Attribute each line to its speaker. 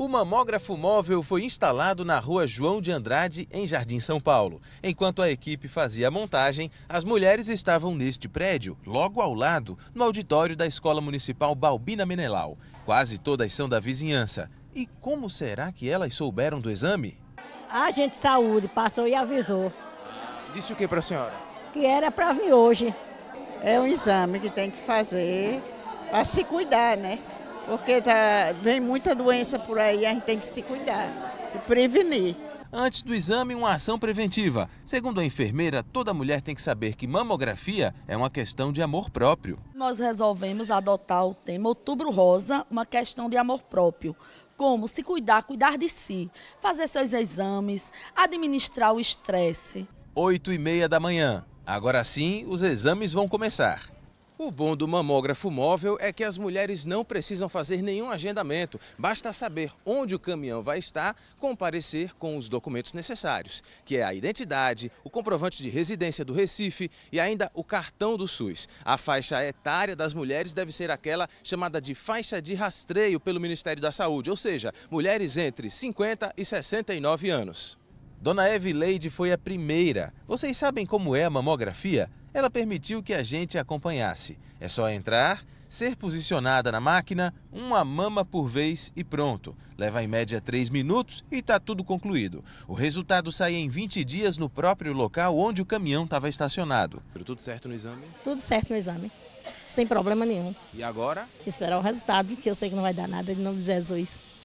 Speaker 1: O mamógrafo móvel foi instalado na rua João de Andrade, em Jardim São Paulo. Enquanto a equipe fazia a montagem, as mulheres estavam neste prédio, logo ao lado, no auditório da Escola Municipal Balbina Menelau. Quase todas são da vizinhança. E como será que elas souberam do exame?
Speaker 2: A gente saúde passou e avisou.
Speaker 1: Disse o que para a senhora?
Speaker 2: Que era para vir hoje. É um exame que tem que fazer para se cuidar, né? porque tá, vem muita doença por aí, a gente tem que se cuidar
Speaker 1: e prevenir. Antes do exame, uma ação preventiva. Segundo a enfermeira, toda mulher tem que saber que mamografia é uma questão de amor próprio.
Speaker 3: Nós resolvemos adotar o tema Outubro Rosa, uma questão de amor próprio como se cuidar, cuidar de si, fazer seus exames, administrar o estresse.
Speaker 1: Oito e meia da manhã. Agora sim, os exames vão começar. O bom do mamógrafo móvel é que as mulheres não precisam fazer nenhum agendamento. Basta saber onde o caminhão vai estar, comparecer com os documentos necessários, que é a identidade, o comprovante de residência do Recife e ainda o cartão do SUS. A faixa etária das mulheres deve ser aquela chamada de faixa de rastreio pelo Ministério da Saúde, ou seja, mulheres entre 50 e 69 anos. Dona Leide foi a primeira. Vocês sabem como é a mamografia? ela permitiu que a gente acompanhasse. É só entrar, ser posicionada na máquina, uma mama por vez e pronto. Leva em média 3 minutos e está tudo concluído. O resultado sai em 20 dias no próprio local onde o caminhão estava estacionado. Tudo certo no exame?
Speaker 3: Tudo certo no exame. Sem problema nenhum. E agora? Esperar o resultado, que eu sei que não vai dar nada em nome de Jesus.